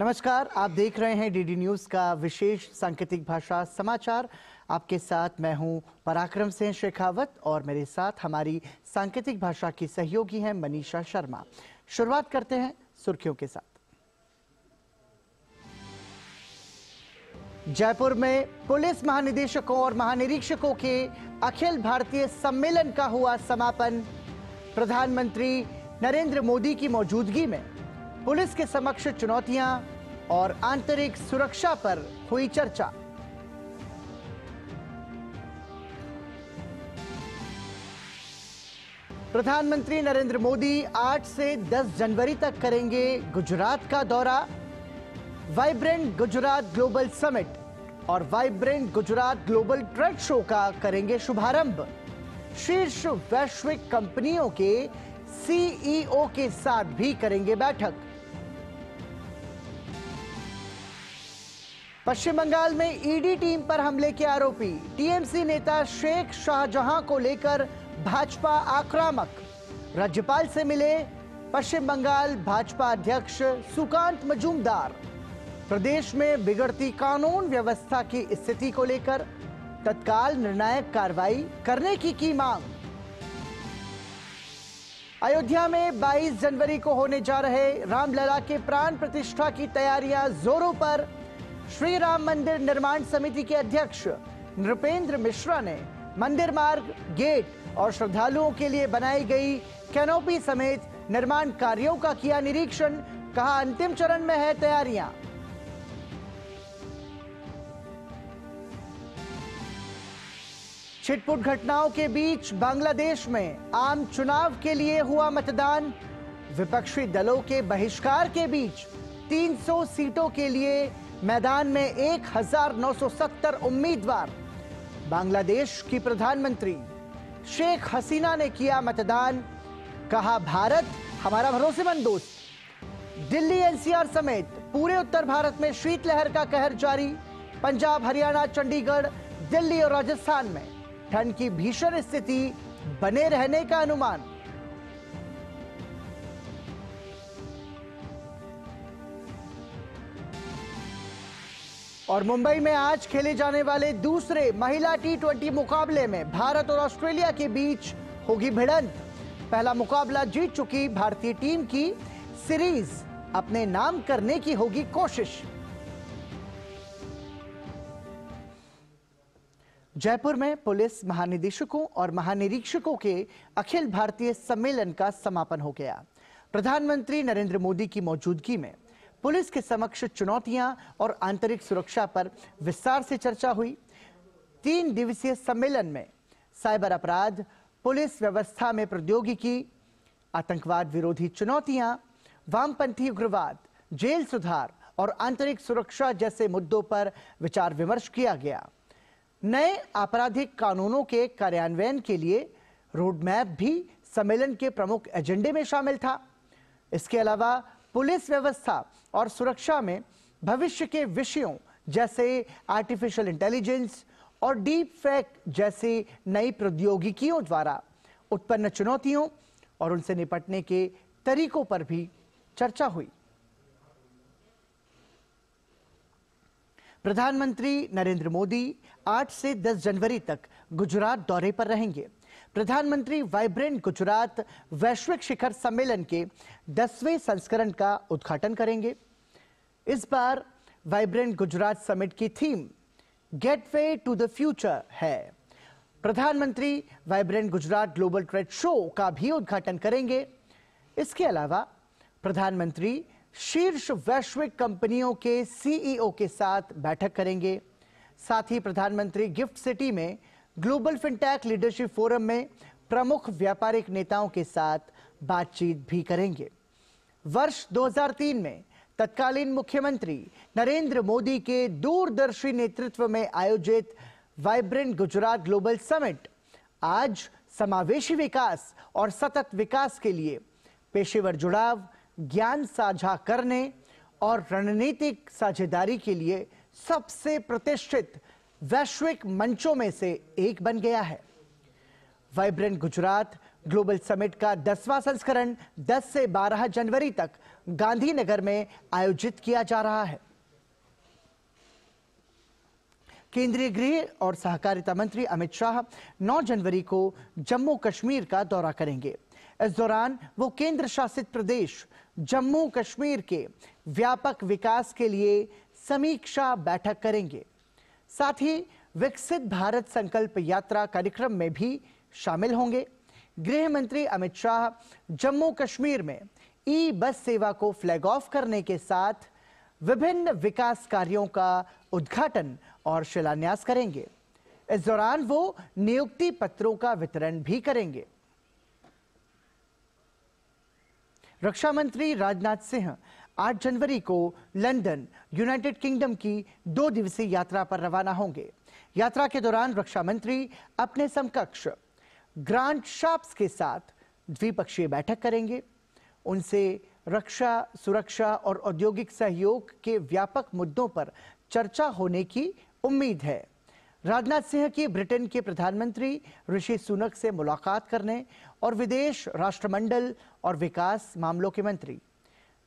नमस्कार आप देख रहे हैं डीडी न्यूज का विशेष सांकेतिक भाषा समाचार आपके साथ मैं हूं पराक्रम सिंह शेखावत और मेरे साथ हमारी सांकेतिक भाषा की सहयोगी हैं मनीषा शर्मा शुरुआत करते हैं सुर्खियों के साथ जयपुर में पुलिस महानिदेशकों और महानिरीक्षकों के अखिल भारतीय सम्मेलन का हुआ समापन प्रधानमंत्री नरेंद्र मोदी की मौजूदगी में पुलिस के समक्ष चुनौतियां और आंतरिक सुरक्षा पर हुई चर्चा प्रधानमंत्री नरेंद्र मोदी 8 से 10 जनवरी तक करेंगे गुजरात का दौरा वाइब्रेंट गुजरात ग्लोबल समिट और vibrant Gujarat global trade show का करेंगे शुभारंभ शीर्ष वैश्विक कंपनियों के सीईओ e के साथ भी करेंगे बैठक पश्चिम बंगाल में ईडी टीम पर हमले के आरोपी टीएमसी नेता शेख शाहजहां को लेकर भाजपा आक्रामक राज्यपाल से मिले पश्चिम बंगाल भाजपा अध्यक्ष सुकांत मजूमदार प्रदेश में बिगड़ती कानून व्यवस्था की स्थिति को लेकर तत्काल निर्णायक कार्रवाई करने की की मांग अयोध्या में 22 जनवरी को होने जा रहे रामलला के प्राण प्रतिष्ठा की तैयारियां जोरों पर श्री राम मंदिर निर्माण समिति के अध्यक्ष नृपेंद्र मिश्रा ने मंदिर मार्ग गेट और श्रद्धालुओं के लिए बनाई गई कैनोपी समेत निर्माण कार्यों का किया निरीक्षण कहा अंतिम चरण में है तैयारियां छिटपुट घटनाओं के बीच बांग्लादेश में आम चुनाव के लिए हुआ मतदान विपक्षी दलों के बहिष्कार के बीच 300 सीटों के लिए मैदान में 1970 उम्मीदवार बांग्लादेश की प्रधानमंत्री शेख हसीना ने किया मतदान कहा भारत हमारा भरोसेमंद दोस्त दिल्ली एनसीआर समेत पूरे उत्तर भारत में शीतलहर का कहर जारी पंजाब हरियाणा चंडीगढ़ दिल्ली और राजस्थान में ठंड की भीषण स्थिति बने रहने का अनुमान और मुंबई में आज खेले जाने वाले दूसरे महिला टी ट्वेंटी मुकाबले में भारत और ऑस्ट्रेलिया के बीच होगी भिड़ंत पहला मुकाबला जीत चुकी भारतीय टीम की सीरीज अपने नाम करने की होगी कोशिश जयपुर में पुलिस महानिदेशकों और महानिरीक्षकों के अखिल भारतीय सम्मेलन का समापन हो गया प्रधानमंत्री नरेंद्र मोदी की मौजूदगी में पुलिस के समक्ष चुनौतियां और आंतरिक सुरक्षा पर विस्तार से चर्चा हुई तीन दिवसीय सम्मेलन में साइबर अपराध पुलिस व्यवस्था में प्रौद्योगिकी आतंकवाद विरोधी चुनौतियां वामपंथी उग्रवाद जेल सुधार और आंतरिक सुरक्षा जैसे मुद्दों पर विचार विमर्श किया गया नए आपराधिक कानूनों के कार्यान्वयन के लिए रोडमैप भी सम्मेलन के प्रमुख एजेंडे में शामिल था इसके अलावा पुलिस व्यवस्था और सुरक्षा में भविष्य के विषयों जैसे आर्टिफिशियल इंटेलिजेंस और डीप फैक जैसे नई प्रौद्योगिकियों द्वारा उत्पन्न चुनौतियों और उनसे निपटने के तरीकों पर भी चर्चा हुई प्रधानमंत्री नरेंद्र मोदी 8 से 10 जनवरी तक गुजरात दौरे पर रहेंगे प्रधानमंत्री वाइब्रेंट गुजरात वैश्विक शिखर सम्मेलन के दसवें संस्करण का उद्घाटन करेंगे इस बार वाइब्रेंट गुजरात समिट की theme gateway to the future है प्रधानमंत्री vibrant Gujarat global trade show का भी उद्घाटन करेंगे इसके अलावा प्रधानमंत्री शीर्ष वैश्विक कंपनियों के सीईओ e के साथ बैठक करेंगे साथ ही प्रधानमंत्री गिफ्ट सिटी में ग्लोबल फिनटेक लीडरशिप फोरम में प्रमुख व्यापारिक नेताओं के साथ बातचीत भी करेंगे वर्ष 2003 में तत्कालीन मुख्यमंत्री नरेंद्र मोदी के दूरदर्शी नेतृत्व में आयोजित वाइब्रेंट गुजरात ग्लोबल समिट आज समावेशी विकास और सतत विकास के लिए पेशेवर जुड़ाव ज्ञान साझा करने और रणनीतिक साझेदारी के लिए सबसे प्रतिष्ठित वैश्विक मंचों में से एक बन गया है वाइब्रेंट गुजरात ग्लोबल समिट का दसवां संस्करण 10 से 12 जनवरी तक गांधीनगर में आयोजित किया जा रहा है केंद्रीय गृह और सहकारिता मंत्री अमित शाह 9 जनवरी को जम्मू कश्मीर का दौरा करेंगे इस दौरान वो केंद्र शासित प्रदेश जम्मू कश्मीर के व्यापक विकास के लिए समीक्षा बैठक करेंगे साथ ही विकसित भारत संकल्प यात्रा कार्यक्रम में भी शामिल होंगे गृह मंत्री अमित शाह जम्मू कश्मीर में ई बस सेवा को फ्लैग ऑफ करने के साथ विभिन्न विकास कार्यों का उद्घाटन और शिलान्यास करेंगे इस दौरान वो नियुक्ति पत्रों का वितरण भी करेंगे रक्षा मंत्री राजनाथ सिंह 8 जनवरी को लंदन यूनाइटेड किंगडम की दो दिवसीय यात्रा पर रवाना होंगे यात्रा के दौरान रक्षा मंत्री अपने समकक्ष ग्रांड शाप्स के साथ द्विपक्षीय बैठक करेंगे उनसे रक्षा सुरक्षा और औद्योगिक सहयोग के व्यापक मुद्दों पर चर्चा होने की उम्मीद है राजनाथ सिंह की ब्रिटेन के प्रधानमंत्री ऋषि सुनक से मुलाकात करने और विदेश राष्ट्रमंडल और विकास मामलों के मंत्री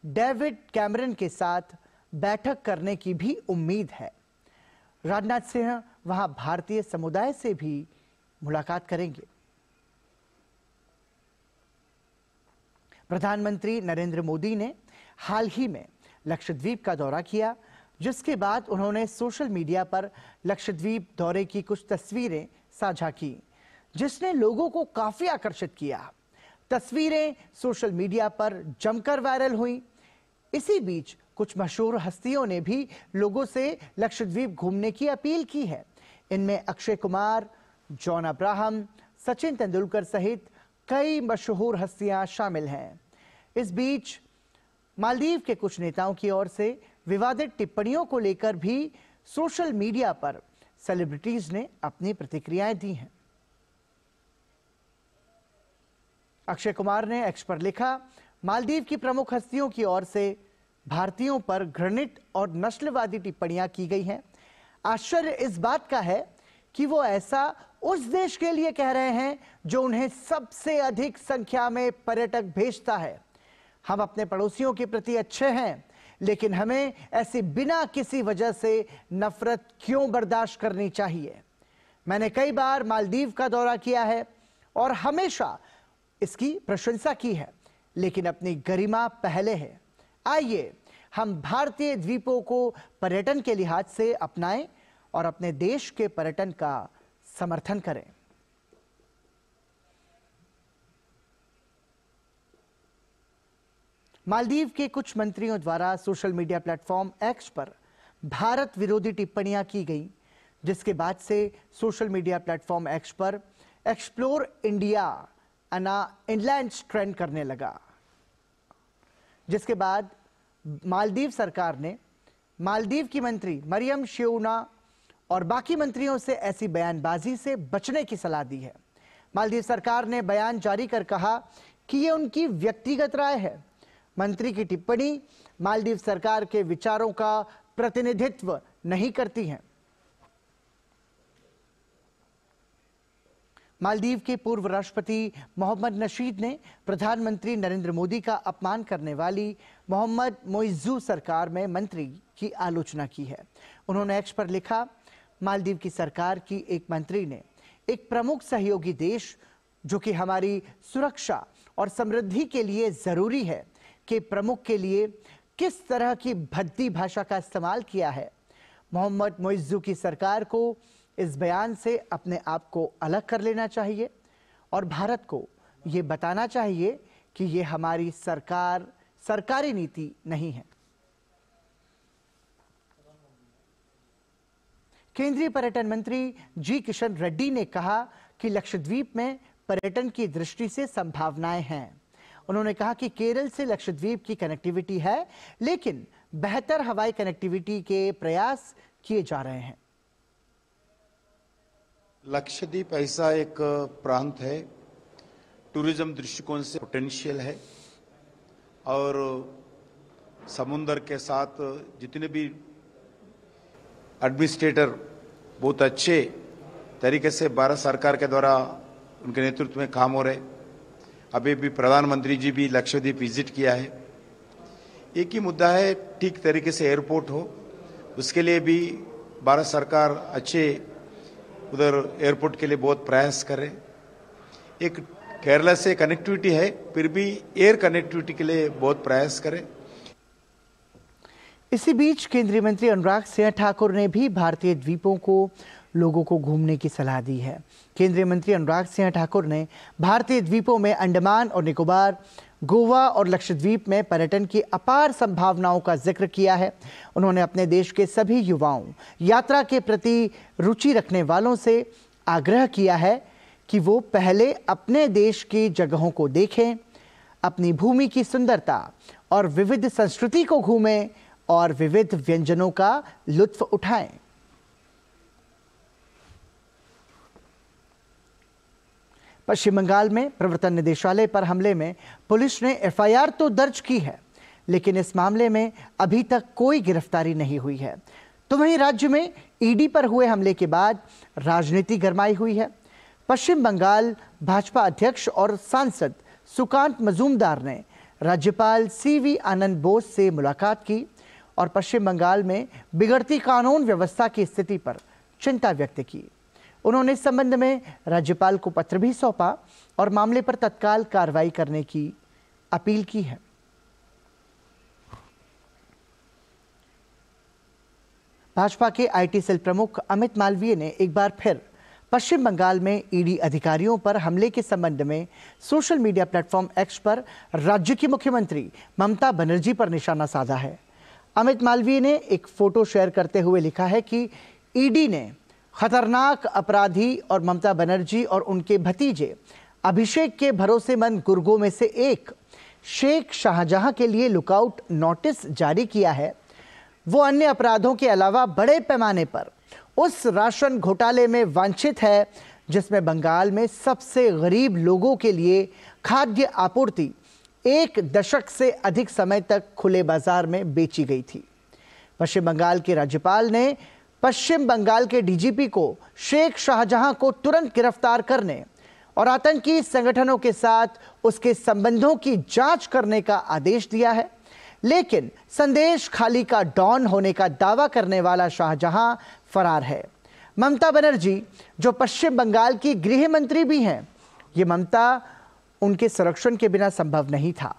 डेविड कैमरन के साथ बैठक करने की भी उम्मीद है राजनाथ सिंह वहां भारतीय समुदाय से भी मुलाकात करेंगे प्रधानमंत्री नरेंद्र मोदी ने हाल ही में लक्षद्वीप का दौरा किया जिसके बाद उन्होंने सोशल मीडिया पर लक्षद्वीप दौरे की कुछ तस्वीरें साझा की जिसने लोगों को काफी आकर्षित किया तस्वीरें सोशल मीडिया पर जमकर वायरल हुई इसी बीच कुछ मशहूर हस्तियों ने भी लोगों से लक्षद्वीप घूमने की अपील की है इनमें अक्षय कुमार जॉन अब्राहम सचिन तेंदुलकर सहित कई मशहूर हस्तियां शामिल हैं इस बीच मालदीव के कुछ नेताओं की ओर से विवादित टिप्पणियों को लेकर भी सोशल मीडिया पर सेलिब्रिटीज ने अपनी प्रतिक्रियाएं दी हैं अक्षय कुमार ने एक्स पर लिखा मालदीव की प्रमुख हस्तियों की ओर से भारतीयों पर घृणित और नस्लवादी टिप्पणियां की गई हैं आश्चर्य इस बात का है कि वो ऐसा उस देश के लिए कह रहे हैं जो उन्हें सबसे अधिक संख्या में पर्यटक भेजता है हम अपने पड़ोसियों के प्रति अच्छे हैं लेकिन हमें ऐसी बिना किसी वजह से नफरत क्यों बर्दाश्त करनी चाहिए मैंने कई बार मालदीव का दौरा किया है और हमेशा इसकी प्रशंसा की है लेकिन अपनी गरिमा पहले है आइए हम भारतीय द्वीपों को पर्यटन के लिहाज से अपनाएं और अपने देश के पर्यटन का समर्थन करें मालदीव के कुछ मंत्रियों द्वारा सोशल मीडिया प्लेटफॉर्म एक्स पर भारत विरोधी टिप्पणियां की गई जिसके बाद से सोशल मीडिया प्लेटफॉर्म एक्स पर एक्सप्लोर इंडिया अना इनलैंड ट्रेंड करने लगा जिसके बाद मालदीव सरकार ने मालदीव की मंत्री मरियम श्योना और बाकी मंत्रियों से ऐसी बयानबाजी से बचने की सलाह दी है मालदीव सरकार ने बयान जारी कर कहा कि यह उनकी व्यक्तिगत राय है मंत्री की टिप्पणी मालदीव सरकार के विचारों का प्रतिनिधित्व नहीं करती है मालदीव के पूर्व राष्ट्रपति मोहम्मद नशीद ने प्रधानमंत्री नरेंद्र मोदी का अपमान करने वाली मोहम्मद मोइजू सरकार में मंत्री की आलोचना की है उन्होंने एक्स पर लिखा मालदीव की सरकार की एक मंत्री ने एक प्रमुख सहयोगी देश जो कि हमारी सुरक्षा और समृद्धि के लिए ज़रूरी है के प्रमुख के लिए किस तरह की भद्दी भाषा का इस्तेमाल किया है मोहम्मद मोइजू की सरकार को इस बयान से अपने आप को अलग कर लेना चाहिए और भारत को ये बताना चाहिए कि ये हमारी सरकार सरकारी नीति नहीं है केंद्रीय पर्यटन मंत्री जी किशन रेड्डी ने कहा कि लक्षद्वीप में पर्यटन की दृष्टि से संभावनाएं हैं उन्होंने कहा कि केरल से लक्षद्वीप की कनेक्टिविटी है लेकिन बेहतर हवाई कनेक्टिविटी के प्रयास किए जा रहे हैं लक्षद्वीप ऐसा एक प्रांत है टूरिज्म दृष्टिकोण से पोटेंशियल है और समुन्दर के साथ जितने भी एडमिनिस्ट्रेटर बहुत अच्छे तरीके से भारत सरकार के द्वारा उनके नेतृत्व में काम हो रहे अभी भी प्रधानमंत्री जी भी लक्षद्वीप विजिट किया है एक ही मुद्दा है ठीक तरीके से एयरपोर्ट हो उसके लिए भी भारत सरकार अच्छे उधर एयरपोर्ट के लिए बहुत प्रयास करें एक केरला से कनेक्टिविटी है फिर भी एयर कनेक्टिविटी के लिए बहुत प्रयास करें इसी बीच केंद्रीय मंत्री अनुराग सिंह ठाकुर ने भी भारतीय द्वीपों को लोगों को घूमने की सलाह दी है केंद्रीय मंत्री अनुराग सिंह ठाकुर ने भारतीय द्वीपों में अंडमान और निकोबार गोवा और लक्षद्वीप में पर्यटन की अपार संभावनाओं का जिक्र किया है उन्होंने अपने देश के सभी युवाओं यात्रा के प्रति रुचि रखने वालों से आग्रह किया है कि वो पहले अपने देश की जगहों को देखें अपनी भूमि की सुंदरता और विविध संस्कृति को घूमें और विविध व्यंजनों का लुत्फ उठाएं पश्चिम बंगाल में प्रवर्तन निदेशालय पर हमले में पुलिस ने एफआईआर तो दर्ज की है लेकिन इस मामले में अभी तक कोई गिरफ्तारी नहीं हुई है तो वहीं राज्य में ईडी पर हुए हमले के बाद राजनीति गरमाई हुई है पश्चिम बंगाल भाजपा अध्यक्ष और सांसद सुकांत मजूमदार ने राज्यपाल सीवी आनंद बोस से मुलाकात की और पश्चिम बंगाल में बिगड़ती कानून व्यवस्था की स्थिति पर चिंता व्यक्त की उन्होंने इस संबंध में राज्यपाल को पत्र भी सौंपा और मामले पर तत्काल कार्रवाई करने की अपील की है भाजपा के आईटी सेल प्रमुख अमित मालवीय ने एक बार फिर पश्चिम बंगाल में ईडी अधिकारियों पर हमले के संबंध में सोशल मीडिया प्लेटफॉर्म एक्स पर राज्य की मुख्यमंत्री ममता बनर्जी पर निशाना साधा है अमित मालवीय ने एक फोटो शेयर करते हुए लिखा है कि ईडी ने खतरनाक अपराधी और ममता बनर्जी और उनके भतीजे अभिषेक के भरोसेमंद गुर्गों में से एक शेख शाहजहां के लिए लुकआउट नोटिस जारी किया है वो अन्य अपराधों के अलावा बड़े पैमाने पर उस राशन घोटाले में वांछित है जिसमें बंगाल में सबसे गरीब लोगों के लिए खाद्य आपूर्ति एक दशक से अधिक समय तक खुले बाजार में बेची गई थी पश्चिम बंगाल के राज्यपाल ने पश्चिम बंगाल के डीजीपी को शेख शाहजहां को तुरंत गिरफ्तार करने और आतंकी संगठनों के साथ उसके संबंधों की जांच करने का आदेश दिया है लेकिन संदेश खाली का डॉन होने का दावा करने वाला शाहजहां फरार है ममता बनर्जी जो पश्चिम बंगाल की गृह मंत्री भी हैं ये ममता उनके संरक्षण के बिना संभव नहीं था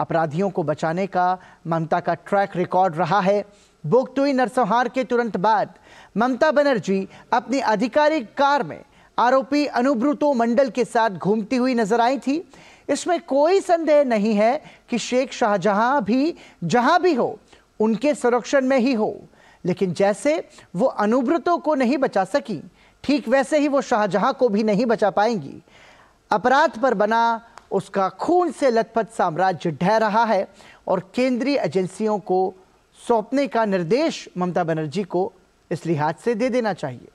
अपराधियों को बचाने का ममता का ट्रैक रिकॉर्ड रहा है बोगटोई नरसंहार के तुरंत बाद ममता बनर्जी अपनी आधिकारिक कार में आरोपी अनुब्रुतो मंडल के साथ घूमती हुई नजर आई थी इसमें कोई संदेह नहीं है कि शेख शाहजहां भी जहां भी हो उनके संरक्षण में ही हो लेकिन जैसे वो अनुब्रतों को नहीं बचा सकी ठीक वैसे ही वो शाहजहां को भी नहीं बचा पाएंगी अपराध पर बना उसका खून से लथपथ साम्राज्य ढह रहा है और केंद्रीय एजेंसियों को सौंपने का निर्देश ममता बनर्जी को इस लिहाज से दे देना चाहिए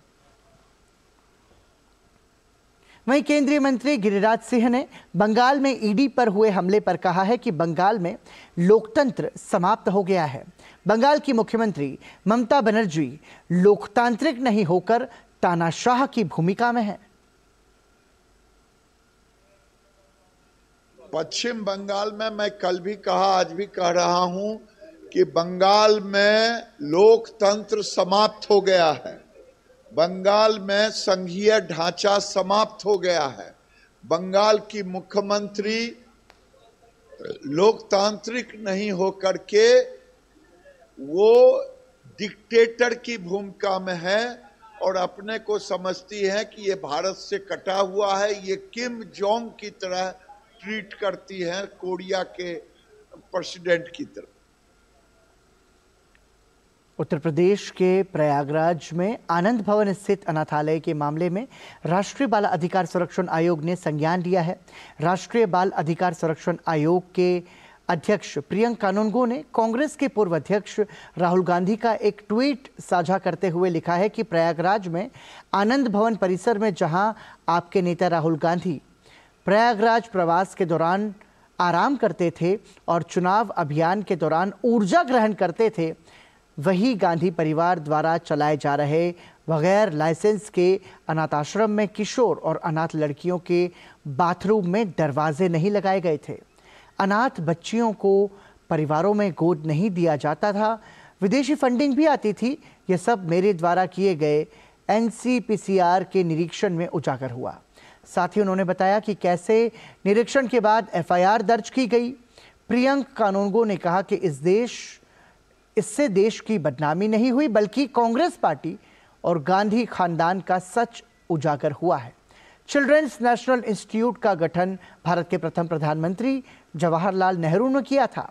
वहीं केंद्रीय मंत्री गिरिराज सिंह ने बंगाल में ईडी पर हुए हमले पर कहा है कि बंगाल में लोकतंत्र समाप्त हो गया है बंगाल की मुख्यमंत्री ममता बनर्जी लोकतांत्रिक नहीं होकर तानाशाह की भूमिका में है पश्चिम बंगाल में मैं कल भी कहा आज भी कह रहा हूं कि बंगाल में लोकतंत्र समाप्त हो गया है बंगाल में संघीय ढांचा समाप्त हो गया है बंगाल की मुख्यमंत्री लोकतांत्रिक नहीं होकर के वो डिक्टेटर की भूमिका में है और अपने को समझती है कि ये भारत से कटा हुआ है ये किम जोंग की तरह ट्रीट करती है कोरिया के प्रेसिडेंट की तरह उत्तर प्रदेश के प्रयागराज में आनंद भवन स्थित अनाथालय के मामले में राष्ट्रीय बाल अधिकार संरक्षण आयोग ने संज्ञान लिया है राष्ट्रीय बाल अधिकार संरक्षण आयोग के अध्यक्ष प्रियंक कानूनगो ने कांग्रेस के पूर्व अध्यक्ष राहुल गांधी का एक ट्वीट साझा करते हुए लिखा है कि प्रयागराज में आनंद भवन परिसर में जहां आपके नेता राहुल गांधी प्रयागराज प्रवास के दौरान आराम करते थे और चुनाव अभियान के दौरान ऊर्जा ग्रहण करते थे वही गांधी परिवार द्वारा चलाए जा रहे बगैर लाइसेंस के अनाथ आश्रम में किशोर और अनाथ लड़कियों के बाथरूम में दरवाजे नहीं लगाए गए थे अनाथ बच्चियों को परिवारों में गोद नहीं दिया जाता था विदेशी फंडिंग भी आती थी यह सब मेरे द्वारा किए गए एन के निरीक्षण में उजागर हुआ साथ ही उन्होंने बताया कि कैसे निरीक्षण के बाद एफआईआर दर्ज की गई प्रियंक कानूनगो ने कहा कि इस देश इससे देश की बदनामी नहीं हुई बल्कि कांग्रेस पार्टी और गांधी खानदान का सच उजागर हुआ है चिल्ड्रंस नेशनल इंस्टीट्यूट का गठन भारत के प्रथम प्रधानमंत्री जवाहरलाल नेहरू ने किया था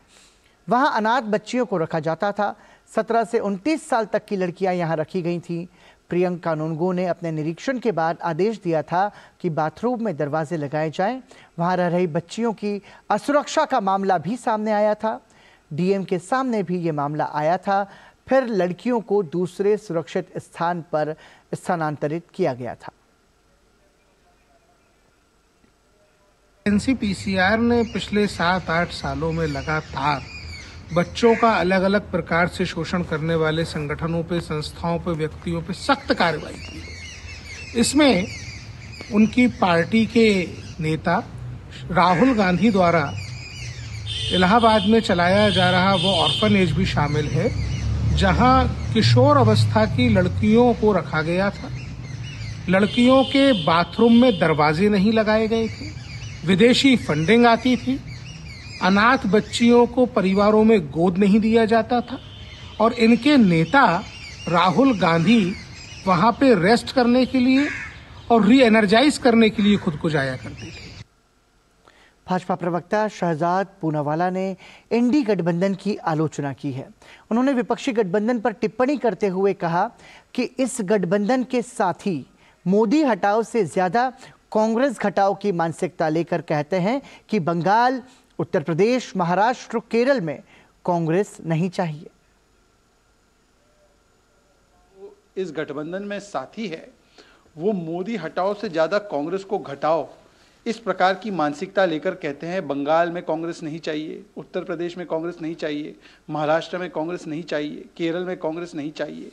वहाँ अनाथ बच्चियों को रखा जाता था सत्रह से उनतीस साल तक की लड़कियाँ यहाँ रखी गई थीं प्रियंका नोनगो ने अपने निरीक्षण के बाद आदेश दिया था कि बाथरूम में दरवाजे लगाए जाएं। वहाँ रह रही बच्चियों की असुरक्षा का मामला भी सामने आया था डीएम के सामने भी ये मामला आया था फिर लड़कियों को दूसरे सुरक्षित स्थान पर स्थानांतरित किया गया था एनसीपीसीआर ने पिछले सात आठ सालों में लगातार बच्चों का अलग अलग प्रकार से शोषण करने वाले संगठनों पे संस्थाओं पे व्यक्तियों पे सख्त कार्रवाई की इसमें उनकी पार्टी के नेता राहुल गांधी द्वारा इलाहाबाद में चलाया जा रहा वो ऑर्फन एज भी शामिल है जहां किशोर अवस्था की लड़कियों को रखा गया था लड़कियों के बाथरूम में दरवाजे नहीं लगाए गए थे विदेशी फंडिंग आती थी अनाथ बच्चियों को परिवारों में गोद नहीं दिया जाता था और इनके नेता राहुल गांधी वहाँ पे रेस्ट करने के लिए और री एनर्जाइज करने के लिए खुद को जाया करते थे भाजपा प्रवक्ता शहजाद पूनावाला ने एनडी गठबंधन की आलोचना की है उन्होंने विपक्षी गठबंधन पर टिप्पणी करते हुए कहा कि इस गठबंधन के साथ ही मोदी हटाओ से ज़्यादा कांग्रेस घटाओ की मानसिकता लेकर कहते हैं कि बंगाल उत्तर प्रदेश महाराष्ट्र केरल में कांग्रेस नहीं चाहिए इस गठबंधन में साथी है वो मोदी हटाओ से ज़्यादा कांग्रेस को घटाओ इस प्रकार की मानसिकता लेकर कहते हैं बंगाल में कांग्रेस नहीं चाहिए उत्तर प्रदेश में कांग्रेस नहीं चाहिए महाराष्ट्र में कांग्रेस नहीं चाहिए केरल में कांग्रेस नहीं चाहिए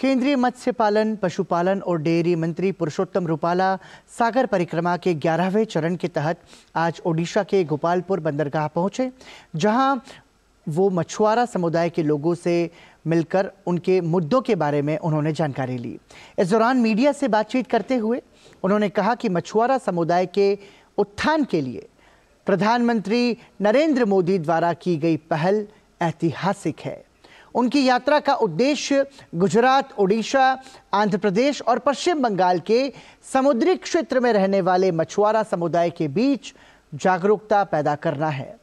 केंद्रीय मत्स्य पालन पशुपालन और डेयरी मंत्री पुरुषोत्तम रूपाला सागर परिक्रमा के 11वें चरण के तहत आज ओडिशा के गोपालपुर बंदरगाह पहुंचे जहां वो मछुआरा समुदाय के लोगों से मिलकर उनके मुद्दों के बारे में उन्होंने जानकारी ली इस दौरान मीडिया से बातचीत करते हुए उन्होंने कहा कि मछुआरा समुदाय के उत्थान के लिए प्रधानमंत्री नरेंद्र मोदी द्वारा की गई पहल ऐतिहासिक है उनकी यात्रा का उद्देश्य गुजरात ओडिशा आंध्र प्रदेश और पश्चिम बंगाल के समुद्री क्षेत्र में रहने वाले मछुआरा समुदाय के बीच जागरूकता पैदा करना है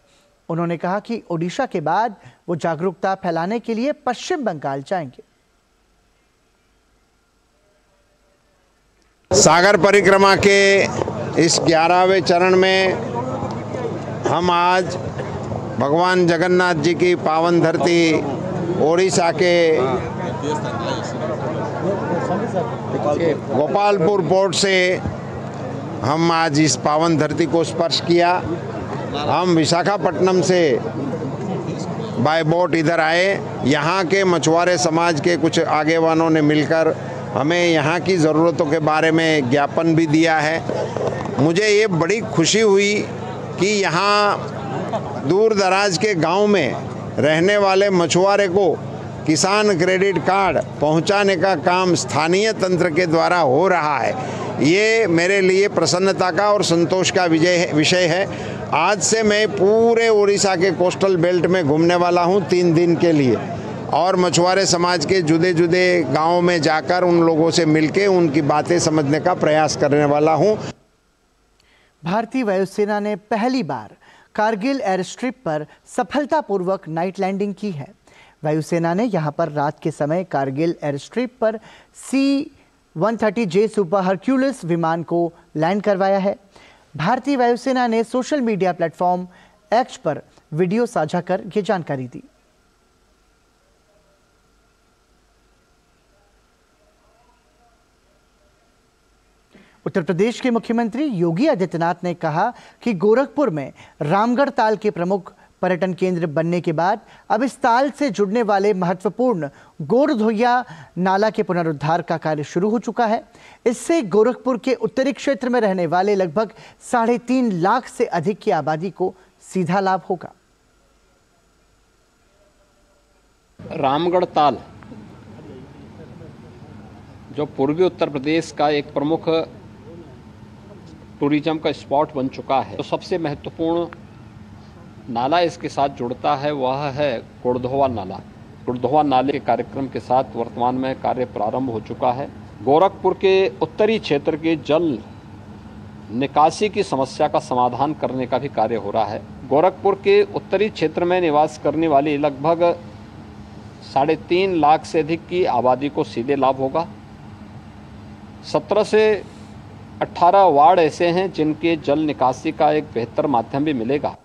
उन्होंने कहा कि ओडिशा के बाद वो जागरूकता फैलाने के लिए पश्चिम बंगाल जाएंगे सागर परिक्रमा के इस ग्यारहवें चरण में हम आज भगवान जगन्नाथ जी की पावन धरती ओडिशा के गोपालपुर पोर्ट से हम आज इस पावन धरती को स्पर्श किया हम विशाखापट्टनम से बाय बोट इधर आए यहाँ के मछुआरे समाज के कुछ आगेवानों ने मिलकर हमें यहाँ की ज़रूरतों के बारे में ज्ञापन भी दिया है मुझे ये बड़ी खुशी हुई कि यहाँ दूर दराज के गांव में रहने वाले मछुआरे को किसान क्रेडिट कार्ड पहुंचाने का काम स्थानीय तंत्र के द्वारा हो रहा है ये मेरे लिए प्रसन्नता का और संतोष का विजय विषय है आज से मैं पूरे उड़ीसा के कोस्टल बेल्ट में घूमने वाला हूँ तीन दिन के लिए और मछुआरे समाज के जुदे जुदे गाँव में जाकर उन लोगों से मिलकर उनकी बातें समझने का प्रयास करने वाला हूँ भारतीय वायुसेना ने पहली बार कारगिल एयर स्ट्रिप पर सफलतापूर्वक नाइट लैंडिंग की है वायुसेना ने यहां पर रात के समय कारगिल एयर स्ट्रिप पर सी 130 जे सुपर हरक्यूलिस विमान को लैंड करवाया है भारतीय वायुसेना ने सोशल मीडिया प्लेटफॉर्म एक्स पर वीडियो साझा कर ये जानकारी दी उत्तर प्रदेश के मुख्यमंत्री योगी आदित्यनाथ ने कहा कि गोरखपुर में रामगढ़ ताल के प्रमुख पर्यटन केंद्र बनने के बाद अब इस ताल से जुड़ने वाले महत्वपूर्ण गोरधोया नाला के पुनरुद्धार का कार्य शुरू हो चुका है इससे गोरखपुर के उत्तरी क्षेत्र में रहने वाले लगभग साढ़े तीन लाख से अधिक की आबादी को सीधा लाभ होगा रामगढ़ ताल जो पूर्वी उत्तर प्रदेश का एक प्रमुख टूरिज्म का स्पॉट बन चुका है तो सबसे महत्वपूर्ण नाला इसके साथ जुड़ता है वह है गुड़धोवा नाला गुड़धोवा नाले के कार्यक्रम के साथ वर्तमान में कार्य प्रारंभ हो चुका है गोरखपुर के उत्तरी क्षेत्र के जल निकासी की समस्या का समाधान करने का भी कार्य हो रहा है गोरखपुर के उत्तरी क्षेत्र में निवास करने वाली लगभग साढ़े तीन लाख से अधिक की आबादी को सीधे लाभ होगा सत्रह से 18 वार्ड ऐसे हैं जिनके जल निकासी का एक बेहतर माध्यम भी मिलेगा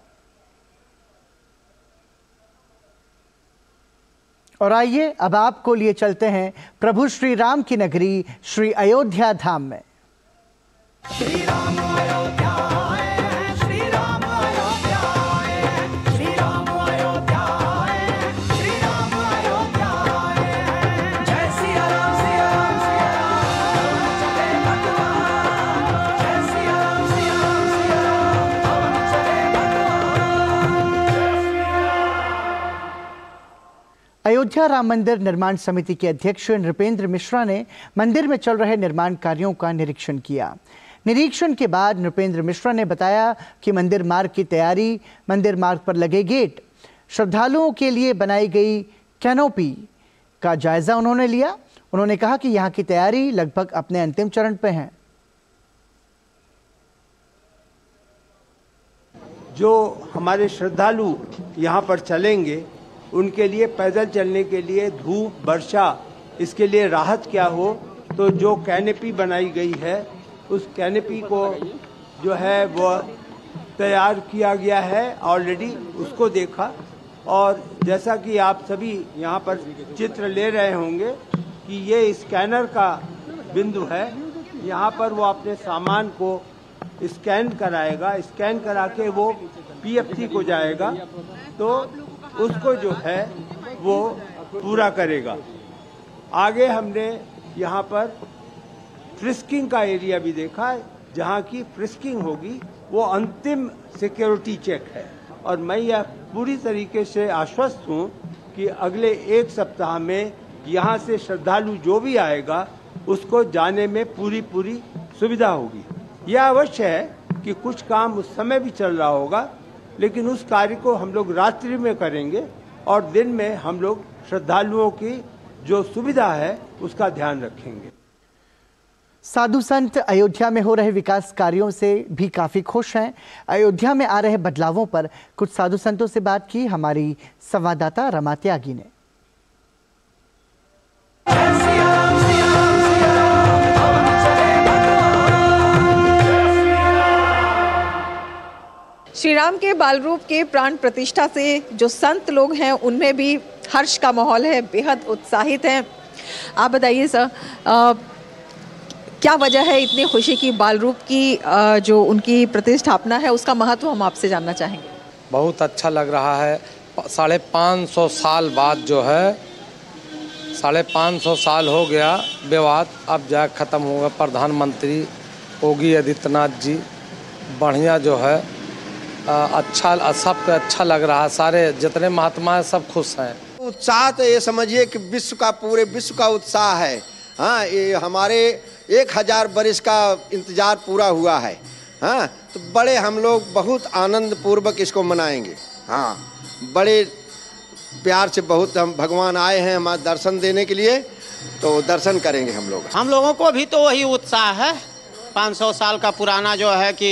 और आइए अब आपको लिए चलते हैं प्रभु श्री राम की नगरी श्री अयोध्या धाम में अयोध्या राम मंदिर निर्माण समिति के अध्यक्ष नृपेंद्र मिश्रा ने मंदिर में चल रहे निर्माण कार्यों का निरीक्षण किया निरीक्षण के बाद नृपेंद्र मिश्रा ने बताया कि मंदिर मार्ग की तैयारी मंदिर मार्ग पर लगे गेट श्रद्धालुओं के लिए बनाई गई कैनोपी का जायजा उन्होंने लिया उन्होंने कहा कि यहाँ की तैयारी लगभग अपने अंतिम चरण पर है जो हमारे श्रद्धालु यहाँ पर चलेंगे उनके लिए पैदल चलने के लिए धूप वर्षा इसके लिए राहत क्या हो तो जो कैनेपी बनाई गई है उस कैनेपी को जो है वो तैयार किया गया है ऑलरेडी उसको देखा और जैसा कि आप सभी यहाँ पर चित्र ले रहे होंगे कि ये स्कैनर का बिंदु है यहाँ पर वो अपने सामान को स्कैन कराएगा स्कैन करा के वो पीएफसी को जाएगा तो उसको जो है वो पूरा करेगा आगे हमने यहाँ पर फ्रिस्किंग का एरिया भी देखा है जहाँ की फ्रिस्किंग होगी वो अंतिम सिक्योरिटी चेक है और मैं यह पूरी तरीके से आश्वस्त हूँ कि अगले एक सप्ताह में यहाँ से श्रद्धालु जो भी आएगा उसको जाने में पूरी पूरी सुविधा होगी यह अवश्य है कि कुछ काम उस समय भी चल रहा होगा लेकिन उस कार्य को हम लोग रात्रि में करेंगे और दिन में हम लोग श्रद्धालुओं की जो सुविधा है उसका ध्यान रखेंगे साधु संत अयोध्या में हो रहे विकास कार्यों से भी काफ़ी खुश हैं अयोध्या में आ रहे बदलावों पर कुछ साधु संतों से बात की हमारी संवाददाता रमा त्यागी ने श्री राम के बाल रूप के प्राण प्रतिष्ठा से जो संत लोग हैं उनमें भी हर्ष का माहौल है बेहद उत्साहित हैं आप बताइए सर क्या वजह है इतनी खुशी की बाल रूप की आ, जो उनकी प्रतिष्ठापना है उसका महत्व हम आपसे जानना चाहेंगे बहुत अच्छा लग रहा है साढ़े पाँच सौ साल बाद जो है साढ़े पाँच सौ साल हो गया विवाद अब जा ख़त्म होगा प्रधानमंत्री योगी आदित्यनाथ जी बढ़िया जो है अच्छा सब अच्छा लग रहा है सारे जितने महात्मा हैं सब खुश हैं उत्साह तो ये समझिए कि विश्व का पूरे विश्व का उत्साह है हाँ ये हमारे एक हज़ार बरिश का इंतज़ार पूरा हुआ है हाँ तो बड़े हम लोग बहुत आनंद पूर्वक इसको मनाएंगे हाँ बड़े प्यार से बहुत हम भगवान आए हैं हमारे दर्शन देने के लिए तो दर्शन करेंगे हम लोग हम लोगों को भी तो वही उत्साह है 500 साल का पुराना जो है कि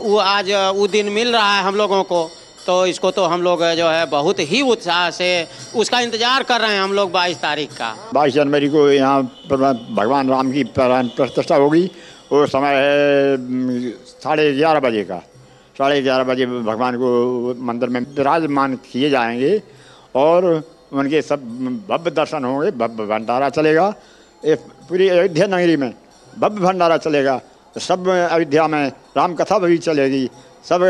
वो आज वो दिन मिल रहा है हम लोगों को तो इसको तो हम लोग जो है बहुत ही उत्साह से उसका इंतजार कर रहे हैं हम लोग 22 तारीख का 22 जनवरी को यहाँ भगवान राम की प्रतिष्ठा होगी वो समय है साढ़े ग्यारह बजे का साढ़े ग्यारह बजे भगवान को मंदिर में विराजमान किए जाएंगे और उनके सब भव्य दर्शन होंगे भव्य भंडारा चलेगा पूरी अयोध्या नगरी में भव्य भंडारा चलेगा तो सब अयोध्या में राम कथा भी चलेगी सब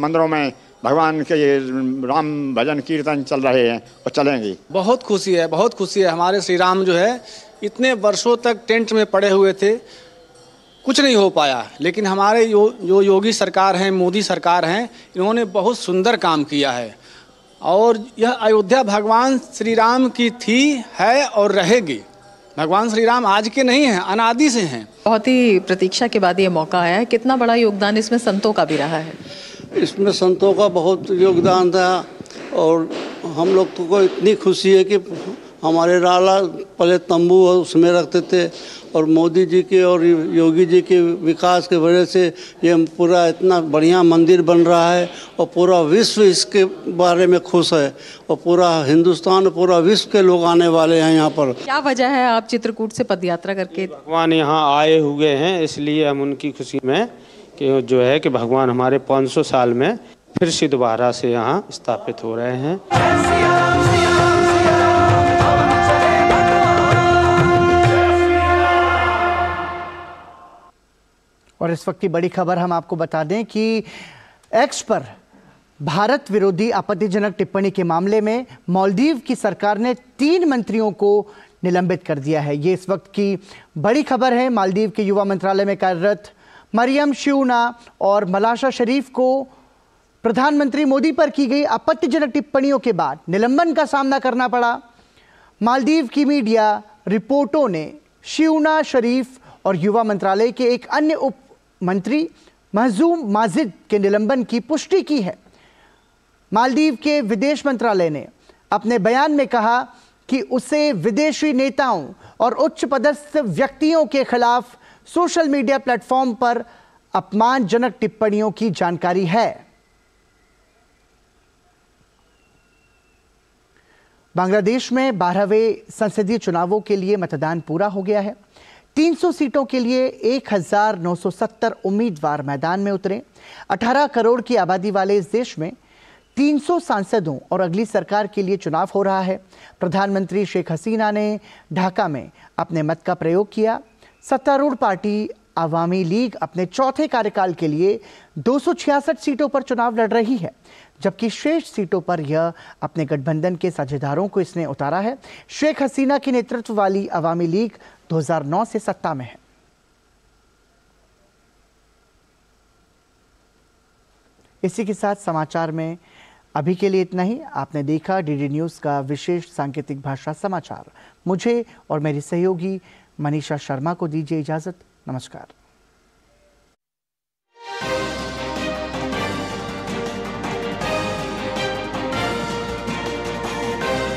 मंदिरों में भगवान के ये राम भजन कीर्तन चल रहे हैं और चलेंगे बहुत खुशी है बहुत खुशी है हमारे श्री राम जो है इतने वर्षों तक टेंट में पड़े हुए थे कुछ नहीं हो पाया लेकिन हमारे यो जो योगी सरकार हैं मोदी सरकार हैं इन्होंने बहुत सुंदर काम किया है और यह अयोध्या भगवान श्री राम की थी है और रहेगी भगवान श्री राम आज के नहीं हैं अनादि से हैं बहुत ही प्रतीक्षा के बाद ये मौका आया है कितना बड़ा योगदान इसमें संतों का भी रहा है इसमें संतों का बहुत योगदान था और हम लोग तो को इतनी खुशी है कि हमारे राला पहले तंबू उसमें रखते थे और मोदी जी के और योगी जी के विकास के वजह से ये पूरा इतना बढ़िया मंदिर बन रहा है और पूरा विश्व इसके बारे में खुश है और पूरा हिंदुस्तान पूरा विश्व के लोग आने वाले हैं यहाँ पर क्या वजह है आप चित्रकूट से पदयात्रा करके भगवान यहाँ आए हुए हैं इसलिए हम उनकी खुशी में कि जो है कि भगवान हमारे पाँच साल में फिर से दोबारा से यहाँ स्थापित हो रहे हैं और इस वक्त की बड़ी खबर हम आपको बता दें कि एक्स पर भारत विरोधी आपत्तिजनक टिप्पणी के मामले में मालदीव की सरकार ने तीन मंत्रियों को निलंबित कर दिया है ये इस वक्त की बड़ी खबर है मालदीव के युवा मंत्रालय में कार्यरत मरियम शिवना और मलाशा शरीफ को प्रधानमंत्री मोदी पर की गई आपत्तिजनक टिप्पणियों के बाद निलंबन का सामना करना पड़ा मालदीव की मीडिया रिपोर्टों ने शिवना शरीफ और युवा मंत्रालय के एक अन्य उप मंत्री महजूम माजिद के निलंबन की पुष्टि की है मालदीव के विदेश मंत्रालय ने अपने बयान में कहा कि उसे विदेशी नेताओं और उच्च पदस्थ व्यक्तियों के खिलाफ सोशल मीडिया प्लेटफॉर्म पर अपमानजनक टिप्पणियों की जानकारी है बांग्लादेश में बारहवें संसदीय चुनावों के लिए मतदान पूरा हो गया है 300 सीटों के लिए 1970 उम्मीदवार मैदान में उतरे 18 करोड़ की आबादी वाले इस देश में 300 सांसदों और अगली सरकार के लिए चुनाव हो रहा है प्रधानमंत्री शेख हसीना ने ढाका में अपने मत का प्रयोग किया सत्तारूढ़ पार्टी आवामी लीग अपने चौथे कार्यकाल के लिए दो सीटों पर चुनाव लड़ रही है जबकि शेष सीटों पर यह अपने गठबंधन के साझेदारों को इसने उतारा है शेख हसीना के नेतृत्व वाली आवामी लीग 2009 से सत्ता में है इसी के साथ समाचार में अभी के लिए इतना ही आपने देखा डीडी न्यूज़ का विशेष सांकेतिक भाषा समाचार मुझे और मेरी सहयोगी मनीषा शर्मा को दीजिए इजाज़त नमस्कार